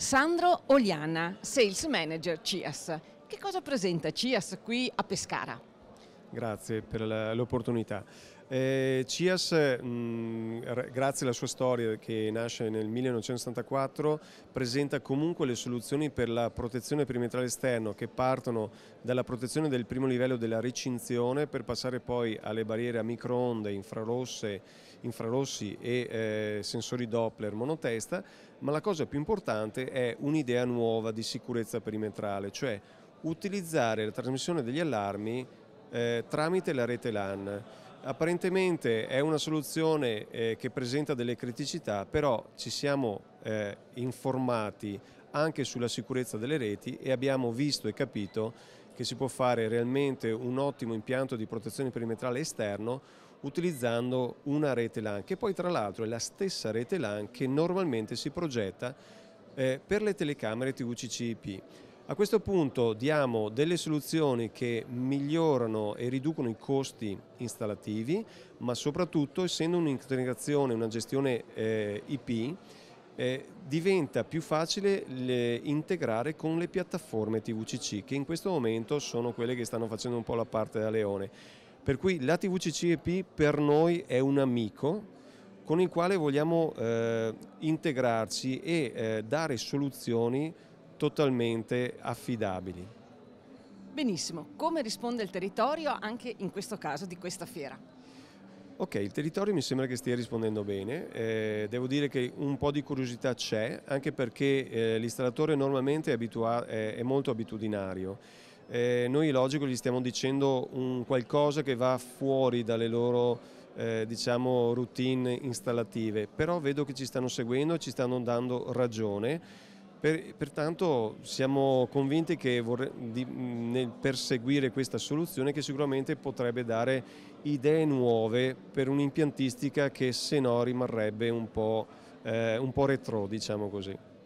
Sandro Oliana, Sales Manager CIAS. Che cosa presenta CIAS qui a Pescara? Grazie per l'opportunità. Eh, CIAS, mh, grazie alla sua storia che nasce nel 1974, presenta comunque le soluzioni per la protezione perimetrale esterno che partono dalla protezione del primo livello della recinzione per passare poi alle barriere a microonde, infrarosse, infrarossi e eh, sensori Doppler monotesta, ma la cosa più importante è un'idea nuova di sicurezza perimetrale, cioè utilizzare la trasmissione degli allarmi eh, tramite la rete LAN. Apparentemente è una soluzione eh, che presenta delle criticità, però ci siamo eh, informati anche sulla sicurezza delle reti e abbiamo visto e capito che si può fare realmente un ottimo impianto di protezione perimetrale esterno utilizzando una rete LAN, che poi tra l'altro è la stessa rete LAN che normalmente si progetta eh, per le telecamere TVCCIP. A questo punto diamo delle soluzioni che migliorano e riducono i costi installativi, ma soprattutto essendo un'integrazione, una gestione eh, IP, eh, diventa più facile le, integrare con le piattaforme TVCC che in questo momento sono quelle che stanno facendo un po' la parte da leone. Per cui la TVCC EP per noi è un amico con il quale vogliamo eh, integrarci e eh, dare soluzioni totalmente affidabili. Benissimo, come risponde il territorio anche in questo caso di questa fiera? Ok, il territorio mi sembra che stia rispondendo bene, eh, devo dire che un po' di curiosità c'è, anche perché eh, l'installatore normalmente è, è, è molto abitudinario. Eh, noi logico gli stiamo dicendo un qualcosa che va fuori dalle loro eh, diciamo, routine installative, però vedo che ci stanno seguendo e ci stanno dando ragione per, pertanto siamo convinti che vorre, di, nel perseguire questa soluzione che sicuramente potrebbe dare idee nuove per un'impiantistica che se no rimarrebbe un po', eh, un po' retro, diciamo così.